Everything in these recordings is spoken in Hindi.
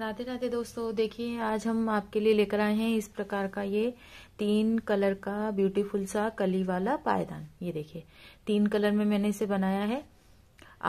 राधे राधे दोस्तों देखिए आज हम आपके लिए लेकर आए हैं इस प्रकार का ये तीन कलर का ब्यूटीफुल सा कली वाला पायदान ये देखिए तीन कलर में मैंने इसे बनाया है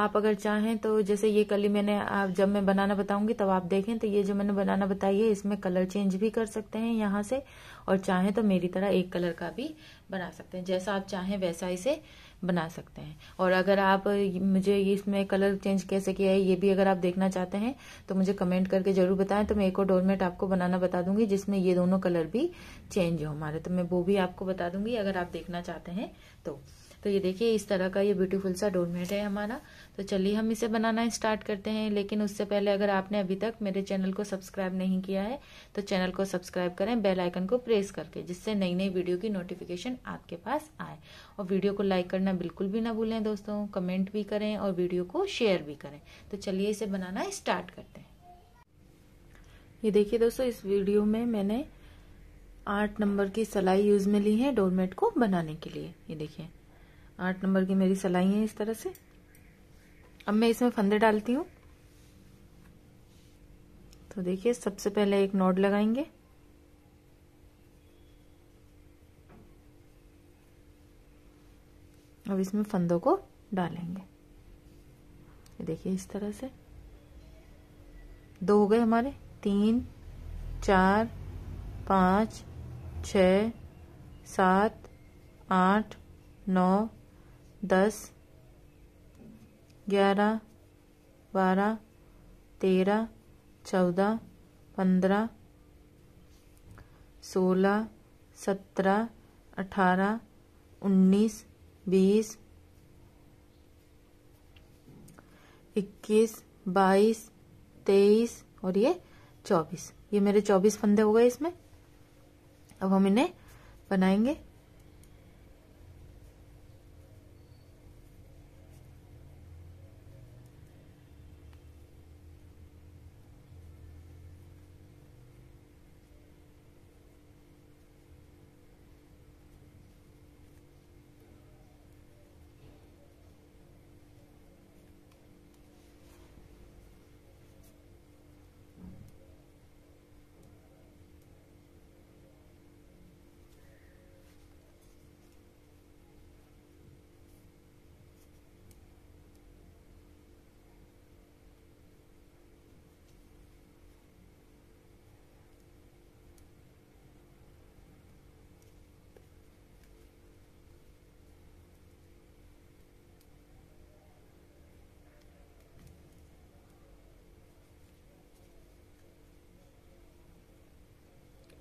आप अगर चाहें तो जैसे ये कली मैंने आप जब मैं बनाना बताऊंगी तब आप देखें तो ये जो मैंने बनाना बताई है इसमें कलर चेंज भी कर सकते हैं यहाँ से और चाहें तो मेरी तरह एक कलर का भी बना सकते हैं जैसा आप चाहें वैसा इसे बना सकते हैं और अगर आप मुझे इसमें कलर चेंज कैसे किया है ये भी अगर आप देखना चाहते हैं तो मुझे कमेंट करके ज़रूर बताएं तो मैं एक और डोरमेट आपको बनाना बता दूंगी जिसमें ये दोनों कलर भी चेंज हो हमारे तो मैं वो भी आपको बता दूंगी अगर आप देखना चाहते हैं तो तो ये देखिए इस तरह का ये ब्यूटीफुल सा डोरमेट है हमारा तो चलिए हम इसे बनाना स्टार्ट करते हैं लेकिन उससे पहले अगर आपने अभी तक मेरे चैनल को सब्सक्राइब नहीं किया है तो चैनल को सब्सक्राइब करें बेल आइकन को प्रेस करके जिससे नई नई वीडियो की नोटिफिकेशन आपके पास आए और वीडियो को लाइक करना बिल्कुल भी ना भूलें दोस्तों कमेंट भी करें और वीडियो को शेयर भी करें तो चलिए इसे बनाना स्टार्ट करते हैं ये देखिए दोस्तों इस वीडियो में मैंने आठ नंबर की सलाई यूज में ली है डोरमेट को बनाने के लिए ये देखिए आठ नंबर की मेरी सलाई है इस तरह से अब मैं इसमें फंदे डालती हूँ तो देखिए सबसे पहले एक नोड लगाएंगे अब इसमें फंदों को डालेंगे देखिए इस तरह से दो हो गए हमारे तीन चार पाँच छ सात आठ नौ दस ग्यारह बारह तेरह चौदह पंद्रह सोलह सत्रह अठारह उन्नीस बीस इक्कीस बाईस तेईस और ये चौबीस ये मेरे चौबीस फंदे हो गए इसमें अब हम इन्हें बनाएंगे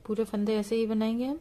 पूरे फंदे ऐसे ही बनाएंगे हम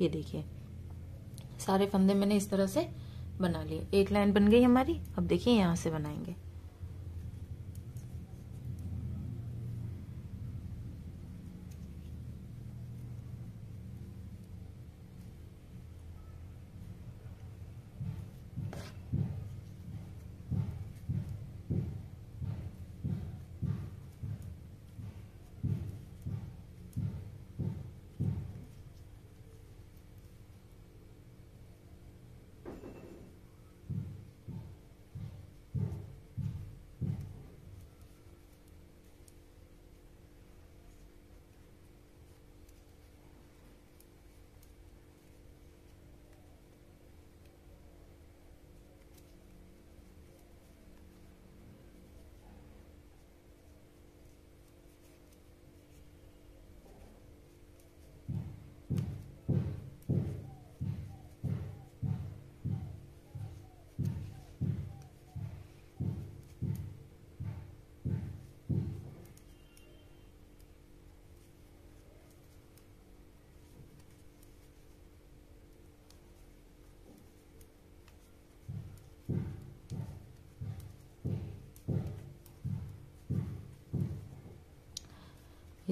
ये देखिए सारे फंदे मैंने इस तरह से बना लिए एक लाइन बन गई हमारी अब देखिए यहाँ से बनाएंगे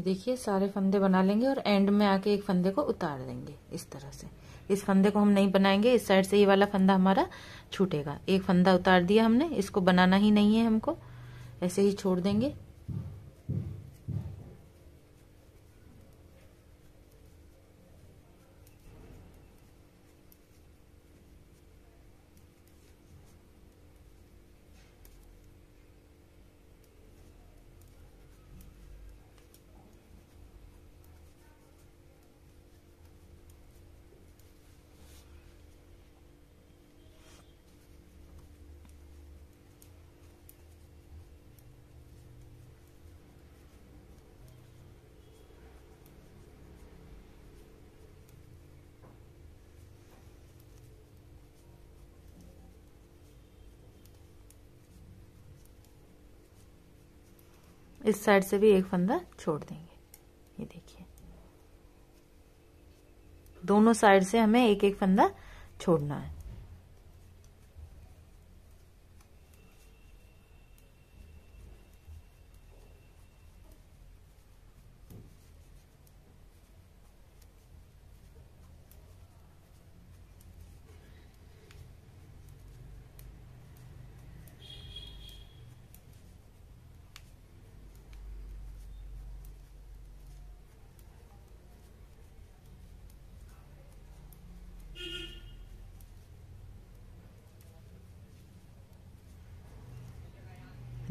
देखिए सारे फंदे बना लेंगे और एंड में आके एक फंदे को उतार देंगे इस तरह से इस फंदे को हम नहीं बनाएंगे इस साइड से ये वाला फंदा हमारा छूटेगा एक फंदा उतार दिया हमने इसको बनाना ही नहीं है हमको ऐसे ही छोड़ देंगे इस साइड से भी एक फंदा छोड़ देंगे ये देखिए दोनों साइड से हमें एक एक फंदा छोड़ना है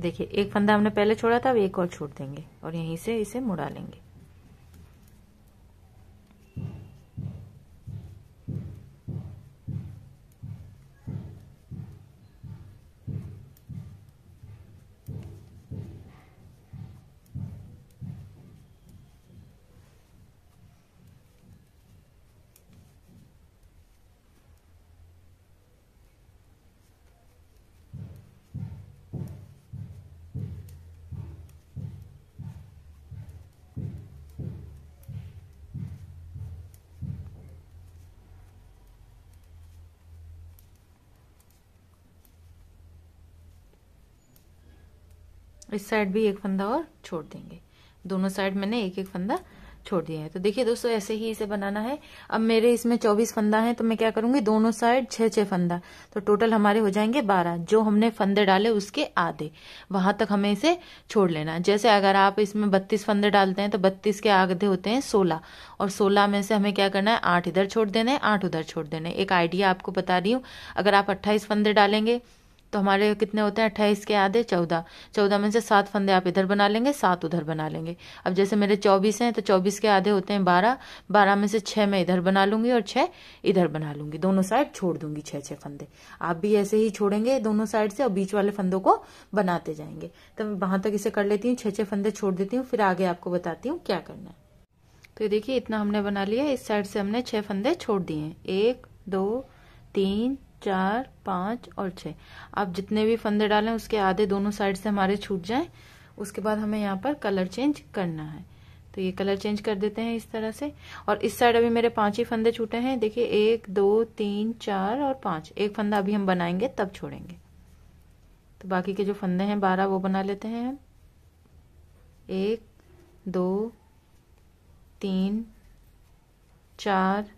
देखिए एक फंदा हमने पहले छोड़ा था अब एक और छोड़ देंगे और यहीं से इसे मुड़ा लेंगे इस साइड भी एक फंदा और छोड़ देंगे दोनों साइड मैंने एक एक फंदा छोड़ दिया है तो देखिए दोस्तों ऐसे ही इसे बनाना है अब मेरे इसमें चौबीस फंदा है तो मैं क्या करूंगी दोनों साइड छह छह फंदा तो टोटल हमारे हो जाएंगे बारह जो हमने फंदे डाले उसके आधे वहां तक हमें इसे छोड़ लेना जैसे अगर आप इसमें बत्तीस फंदे डालते हैं तो बत्तीस के आधे होते हैं सोलह और सोलह में से हमें क्या करना है आठ इधर छोड़ देना है आठ उधर छोड़ देना है एक आइडिया आपको बता रही हूँ अगर आप अट्ठाईस फंदे डालेंगे तो हमारे कितने होते हैं अट्ठाईस के आधे चौदह चौदह में से सात फंदे आप इधर बना लेंगे सात उधर बना लेंगे अब जैसे मेरे चौबीस हैं तो चौबीस के आधे होते हैं बारह बारह में से छः मैं इधर बना लूँगी और छः इधर बना लूँगी दोनों साइड छोड़ दूंगी छः छः फंदे आप भी ऐसे ही छोड़ेंगे दोनों साइड से और बीच वाले फंदों को बनाते जाएंगे तो मैं वहाँ तक इसे कर लेती हूँ छः छः फंदे छोड़ देती हूँ फिर आगे आपको बताती हूँ क्या करना है तो देखिए इतना हमने बना लिया इस साइड से हमने छह फंदे छोड़ दिए हैं एक दो तीन चार पांच और छह आप जितने भी फंदे डालें उसके आधे दोनों साइड से हमारे छूट जाएं उसके बाद हमें यहाँ पर कलर चेंज करना है तो ये कलर चेंज कर देते हैं इस तरह से और इस साइड अभी मेरे पांच ही फंदे छूटे हैं देखिए एक दो तीन चार और पांच एक फंदा अभी हम बनाएंगे तब छोड़ेंगे तो बाकी के जो फंदे हैं बारह वो बना लेते हैं हम एक दो तीन चार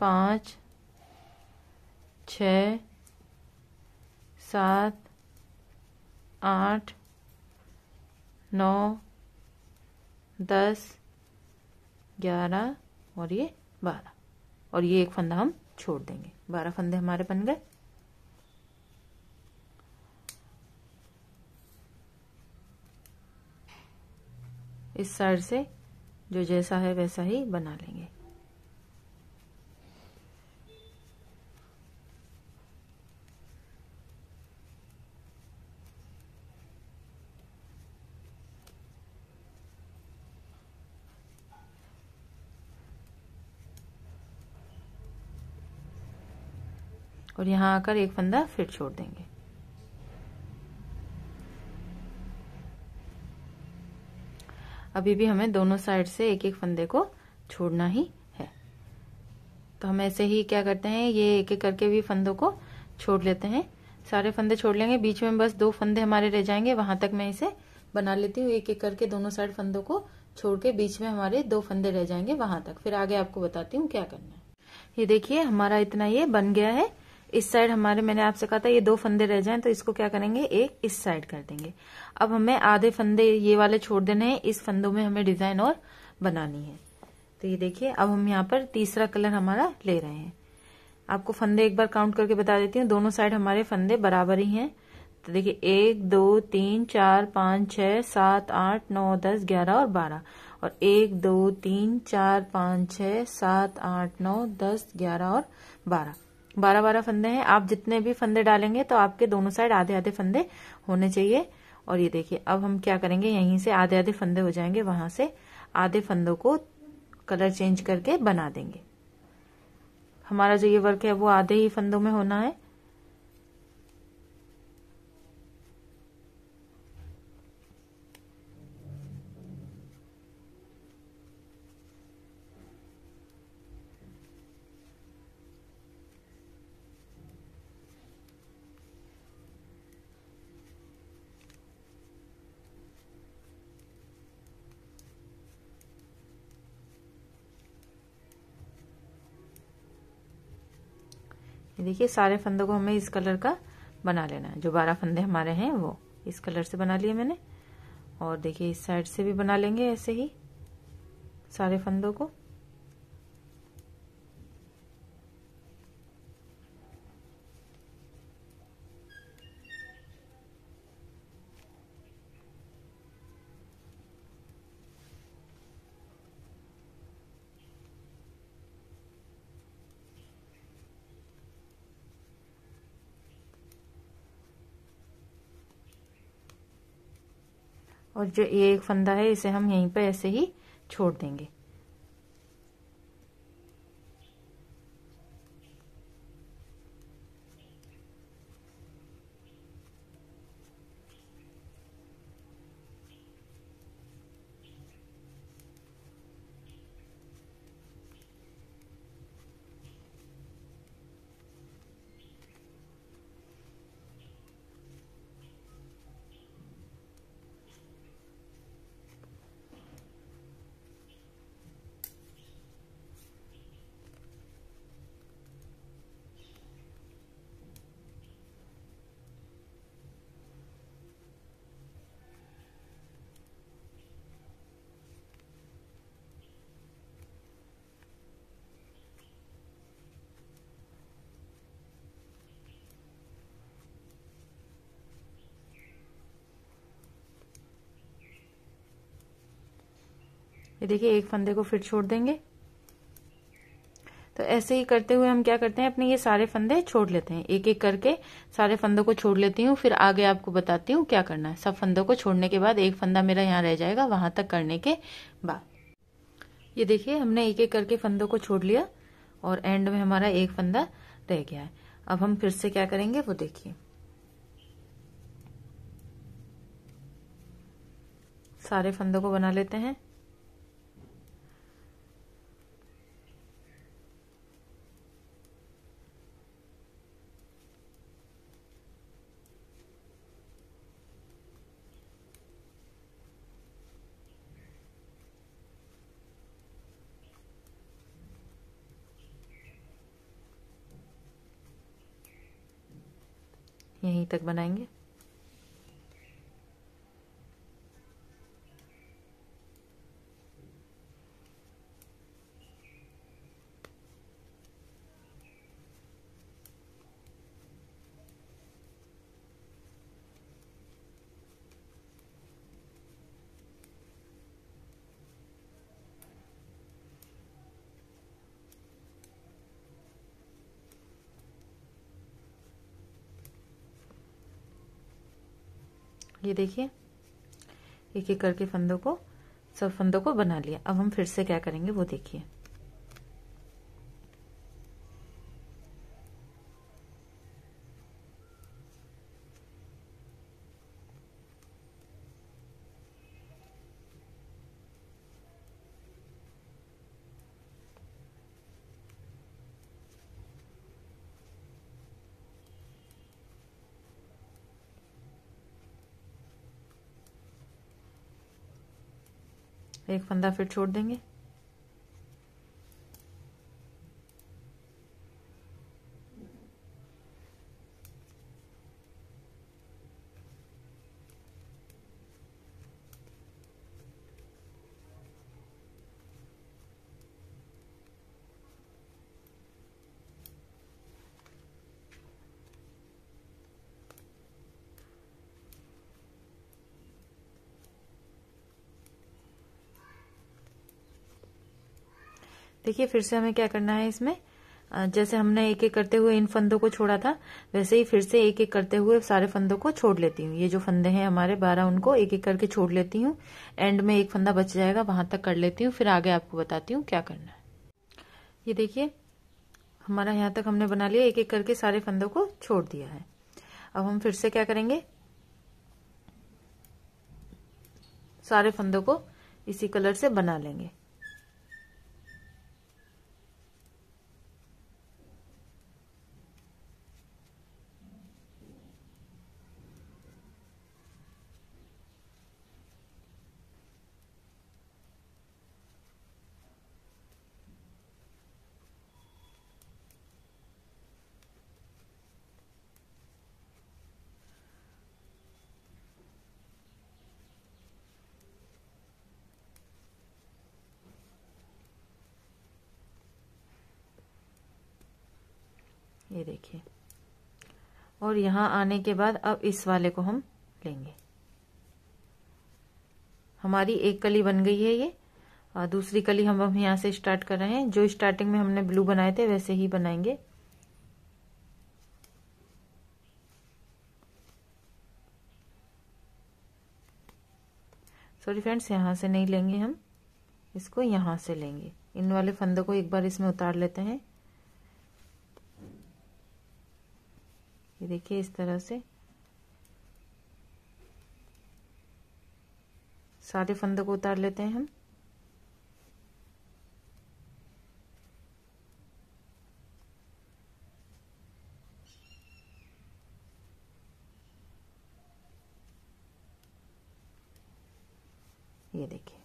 पाँच छ सात आठ नौ दस ग्यारह और ये बारह और ये एक फंदा हम छोड़ देंगे बारह फंदे हमारे बन गए इस साइड से जो जैसा है वैसा ही बना लेंगे और यहाँ आकर एक फंदा फिर छोड़ देंगे अभी भी हमें दोनों साइड से एक एक फंदे को छोड़ना ही है तो हम ऐसे ही क्या करते हैं ये एक एक करके भी फंदों को छोड़ लेते हैं सारे फंदे छोड़ लेंगे बीच में बस दो फंदे हमारे रह जाएंगे वहां तक मैं इसे बना लेती हूँ एक एक करके दोनों साइड फंदों को छोड़ के बीच में हमारे दो फंदे रह जाएंगे वहां तक फिर आगे आपको बताती हूँ क्या करना है ये देखिए हमारा इतना ये बन गया है इस साइड हमारे मैंने आपसे कहा था ये दो फंदे रह जाएं तो इसको क्या करेंगे एक इस साइड कर देंगे अब हमें आधे फंदे ये वाले छोड़ देने हैं इस फंदों में हमें डिजाइन और बनानी है तो ये देखिए अब हम यहाँ पर तीसरा कलर हमारा ले रहे हैं आपको फंदे एक बार काउंट करके बता देती हूँ दोनों साइड हमारे फंदे बराबर ही है तो देखिये एक दो तीन चार पाँच छह सात आठ नौ दस ग्यारह और बारह और एक दो तीन चार पाँच छह सात आठ नौ दस ग्यारह और बारह बारह बारह फंदे हैं आप जितने भी फंदे डालेंगे तो आपके दोनों साइड आधे आधे फंदे होने चाहिए और ये देखिए अब हम क्या करेंगे यहीं से आधे आधे फंदे हो जाएंगे वहां से आधे फंदों को कलर चेंज करके बना देंगे हमारा जो ये वर्क है वो आधे ही फंदों में होना है देखिए सारे फंदों को हमें इस कलर का बना लेना है जो बारह फंदे हमारे हैं वो इस कलर से बना लिए मैंने और देखिए इस साइड से भी बना लेंगे ऐसे ही सारे फंदों को और जो ये एक फंदा है इसे हम यहीं पर ऐसे ही छोड़ देंगे ये देखिए एक फंदे को फिर छोड़ देंगे तो ऐसे ही करते हुए हम क्या करते हैं अपने ये सारे फंदे छोड़ लेते हैं एक एक करके सारे फंदों को छोड़ लेती हूँ फिर आगे आपको बताती हूँ क्या करना है सब फंदों को छोड़ने के बाद एक फंदा मेरा यहाँ रह जाएगा वहां तक करने के बाद ये देखिए हमने एक एक करके फंदों को छोड़ लिया और एंड में हमारा एक फंदा रह गया है अब हम फिर से क्या करेंगे वो देखिए सारे फंदों को बना लेते हैं यहीं तक बनाएंगे ये देखिए एक एक करके फंदों को सब फंदों को बना लिया अब हम फिर से क्या करेंगे वो देखिए एक फंदा फिर छोड़ देंगे देखिए फिर से हमें क्या करना है इसमें जैसे हमने एक एक करते हुए इन फंदों को छोड़ा था वैसे ही फिर से एक एक करते हुए सारे फंदों को छोड़ लेती हूँ ये जो फंदे हैं हमारे बारह उनको एक एक करके छोड़ लेती हूँ एंड में एक फंदा बच जाएगा वहां तक कर लेती हूँ फिर आगे आपको बताती हूँ क्या करना है ये देखिए हमारा यहाँ तक हमने बना लिया एक एक करके सारे फंदों को छोड़ दिया है अब हम फिर से क्या करेंगे सारे फंदों को इसी कलर से बना लेंगे और यहाँ आने के बाद अब इस वाले को हम लेंगे हमारी एक कली बन गई है ये और दूसरी कली हम अब यहाँ से स्टार्ट कर रहे हैं जो स्टार्टिंग में हमने ब्लू बनाए थे वैसे ही बनाएंगे सॉरी फ्रेंड्स यहाँ से नहीं लेंगे हम इसको यहाँ से लेंगे इन वाले फंदों को एक बार इसमें उतार लेते हैं ये देखिए इस तरह से सारे फंदों को उतार लेते हैं हम ये देखिए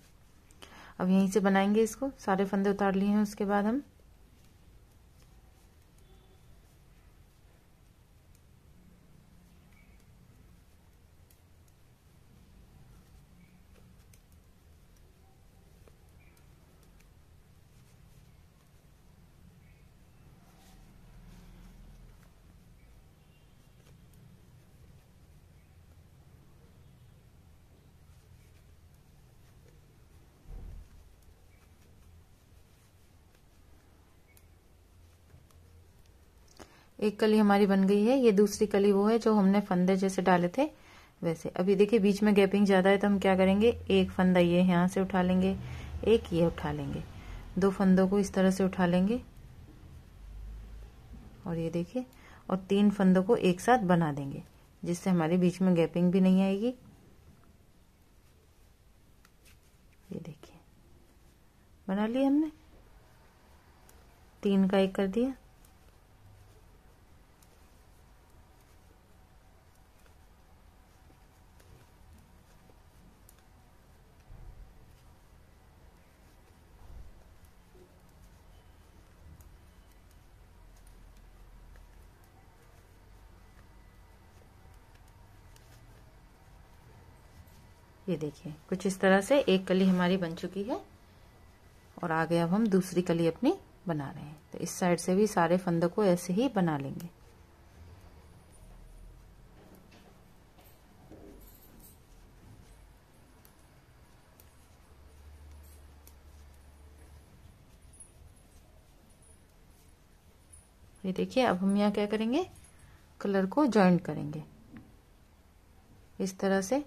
अब यहीं से बनाएंगे इसको सारे फंदे उतार लिए हैं उसके बाद हम एक कली हमारी बन गई है ये दूसरी कली वो है जो हमने फंदे जैसे डाले थे वैसे अभी देखिए बीच में गैपिंग ज़्यादा है तो हम क्या करेंगे एक फंदा ये यहाँ से उठा लेंगे एक ये उठा लेंगे दो फंदों को इस तरह से उठा लेंगे और ये देखिए और तीन फंदों को एक साथ बना देंगे जिससे हमारे बीच में गैपिंग भी नहीं आएगी ये देखिए बना लिए हमने तीन का एक कर दिया ये देखिए कुछ इस तरह से एक कली हमारी बन चुकी है और आगे अब हम दूसरी कली अपनी बना रहे हैं तो इस साइड से भी सारे फंदों को ऐसे ही बना लेंगे ये देखिए अब हम यहाँ क्या करेंगे कलर को ज्वाइंट करेंगे इस तरह से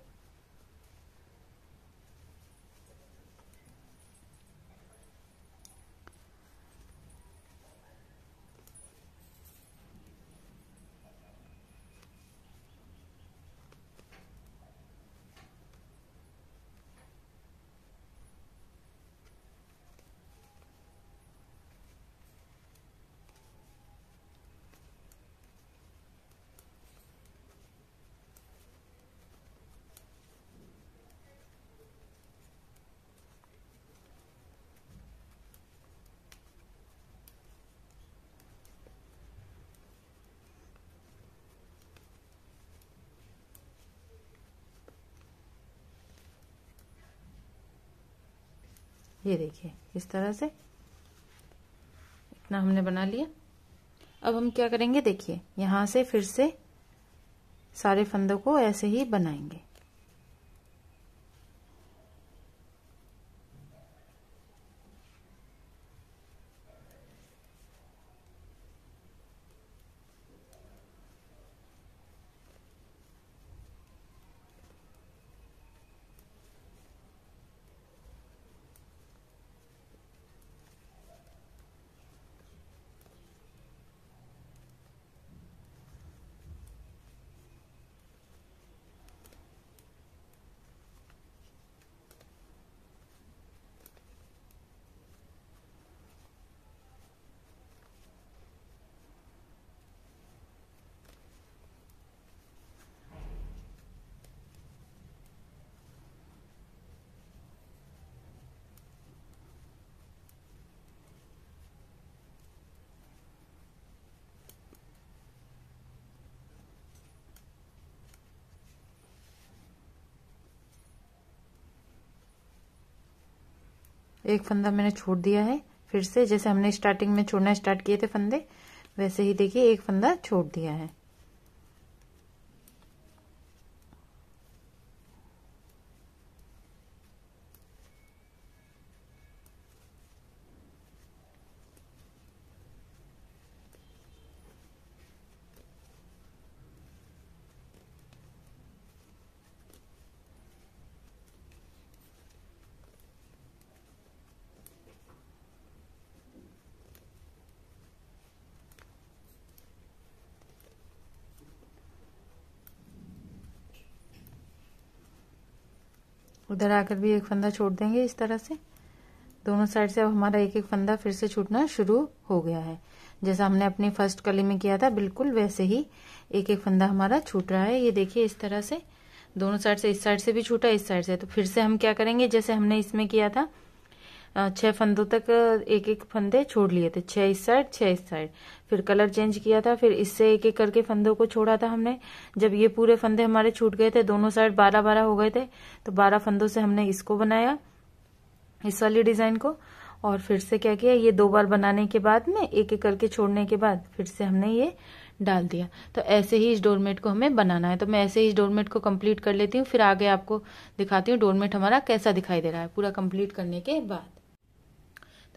ये देखिए इस तरह से इतना हमने बना लिया अब हम क्या करेंगे देखिए यहां से फिर से सारे फंदों को ऐसे ही बनाएंगे एक फंदा मैंने छोड़ दिया है फिर से जैसे हमने स्टार्टिंग में छोड़ना स्टार्ट किए थे फंदे वैसे ही देखिए एक फंदा छोड़ दिया है उधर आकर भी एक फंदा छोड़ देंगे इस तरह से दोनों साइड से अब हमारा एक एक फंदा फिर से छूटना शुरू हो गया है जैसा हमने अपनी फर्स्ट कली में किया था बिल्कुल वैसे ही एक एक फंदा हमारा छूट रहा है ये देखिए इस तरह से दोनों साइड से इस साइड से भी छूटा इस साइड से तो फिर से हम क्या करेंगे जैसे हमने इसमें किया था छह फंदों तक एक एक फंदे छोड़ लिए थे छह इस साइड छह इस साइड फिर कलर चेंज किया था फिर इससे एक एक करके फंदों को छोड़ा था हमने जब ये पूरे फंदे हमारे छूट गए थे दोनों साइड बारह बारह हो गए थे तो बारह फंदों से हमने इसको बनाया इस वाली डिजाइन को और फिर से क्या किया ये दो बार बनाने के बाद में एक एक करके छोड़ने के बाद फिर से हमने ये डाल दिया तो ऐसे ही इस डोरमेट को हमें बनाना है तो मैं ऐसे ही इस डोरमेट को कंप्लीट कर लेती हूँ फिर आगे आपको दिखाती हूँ डोरमेट हमारा कैसा दिखाई दे रहा है पूरा कंप्लीट करने के बाद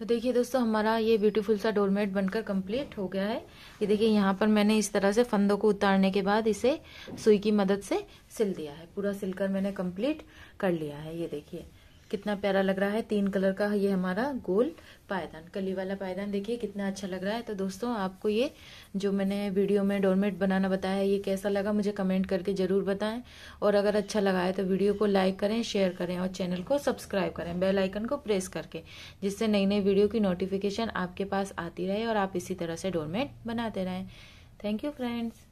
तो देखिए दोस्तों हमारा ये ब्यूटीफुल सा डोरमेट बनकर कंप्लीट हो गया है ये देखिए यहाँ पर मैंने इस तरह से फंदों को उतारने के बाद इसे सुई की मदद से सिल दिया है पूरा सिलकर मैंने कंप्लीट कर लिया है ये देखिए कितना प्यारा लग रहा है तीन कलर का ये हमारा गोल पायदान कली वाला पायदान देखिए कितना अच्छा लग रहा है तो दोस्तों आपको ये जो मैंने वीडियो में डोरमेट बनाना बताया है ये कैसा लगा मुझे कमेंट करके ज़रूर बताएं और अगर अच्छा लगा है तो वीडियो को लाइक करें शेयर करें और चैनल को सब्सक्राइब करें बेल आइकन को प्रेस करके जिससे नई नई वीडियो की नोटिफिकेशन आपके पास आती रहे और आप इसी तरह से डोरमेट बनाते रहें थैंक यू फ्रेंड्स